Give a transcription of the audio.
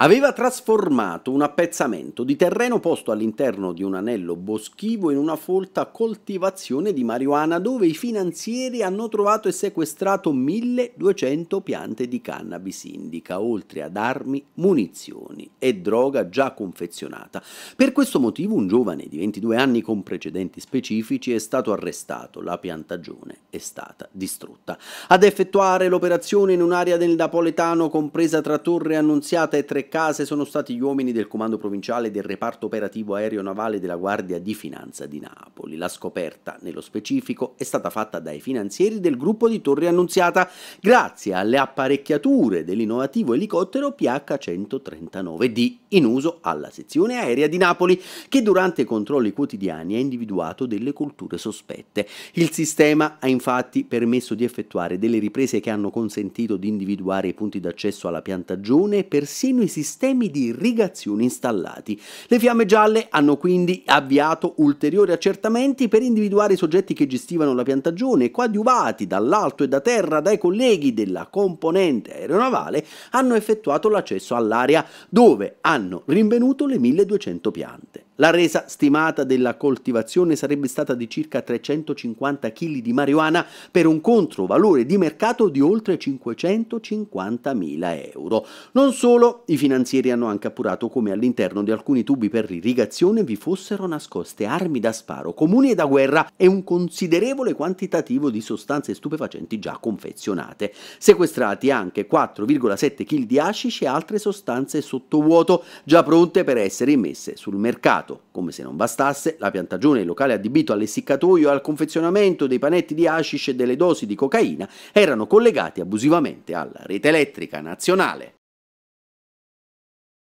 aveva trasformato un appezzamento di terreno posto all'interno di un anello boschivo in una folta coltivazione di marijuana dove i finanzieri hanno trovato e sequestrato 1200 piante di cannabis indica, oltre ad armi, munizioni e droga già confezionata. Per questo motivo un giovane di 22 anni con precedenti specifici è stato arrestato, la piantagione è stata distrutta. Ad effettuare l'operazione in un'area del Napoletano compresa tra Torre Annunziata e Tre case sono stati gli uomini del comando provinciale del reparto operativo aereo navale della Guardia di Finanza di Napoli. La scoperta, nello specifico, è stata fatta dai finanzieri del gruppo di Torre Annunziata grazie alle apparecchiature dell'innovativo elicottero PH-139D in uso alla sezione aerea di Napoli che durante i controlli quotidiani ha individuato delle colture sospette. Il sistema ha infatti permesso di effettuare delle riprese che hanno consentito di individuare i punti d'accesso alla piantagione e persino i sistemi di irrigazione installati. Le fiamme gialle hanno quindi avviato ulteriori accertamenti per individuare i soggetti che gestivano la piantagione, e coadiuvati dall'alto e da terra dai colleghi della componente aeronavale, hanno effettuato l'accesso all'area dove hanno rinvenuto le 1200 piante. La resa stimata della coltivazione sarebbe stata di circa 350 kg di marijuana per un controvalore di mercato di oltre 550.000 euro. Non solo, i finanzieri hanno anche appurato come all'interno di alcuni tubi per irrigazione vi fossero nascoste armi da sparo comuni e da guerra e un considerevole quantitativo di sostanze stupefacenti già confezionate. Sequestrati anche 4,7 kg di hashish e altre sostanze sottovuoto già pronte per essere immesse sul mercato mercato. Come se non bastasse, la piantagione locale adibito all'essiccatoio e al confezionamento dei panetti di hashish e delle dosi di cocaina erano collegati abusivamente alla rete elettrica nazionale.